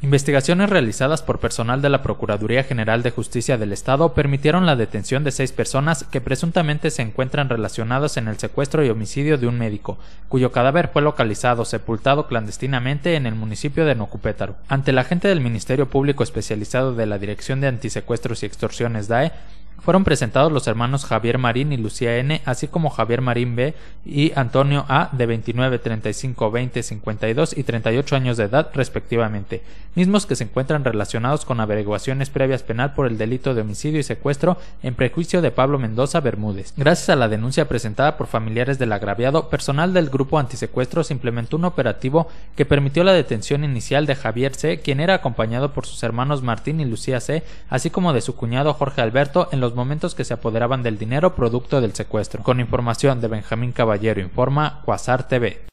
Investigaciones realizadas por personal de la Procuraduría General de Justicia del Estado permitieron la detención de seis personas que presuntamente se encuentran relacionadas en el secuestro y homicidio de un médico, cuyo cadáver fue localizado sepultado clandestinamente en el municipio de Nocupétaro. Ante la gente del Ministerio Público Especializado de la Dirección de Antisecuestros y Extorsiones DAE, fueron presentados los hermanos Javier Marín y Lucía N, así como Javier Marín B y Antonio A, de 29, 35, 20, 52 y 38 años de edad, respectivamente, mismos que se encuentran relacionados con averiguaciones previas penal por el delito de homicidio y secuestro en prejuicio de Pablo Mendoza Bermúdez. Gracias a la denuncia presentada por familiares del agraviado, personal del grupo antisecuestro se implementó un operativo que permitió la detención inicial de Javier C, quien era acompañado por sus hermanos Martín y Lucía C, así como de su cuñado Jorge Alberto en los momentos que se apoderaban del dinero producto del secuestro. Con información de Benjamín Caballero informa Quasar TV.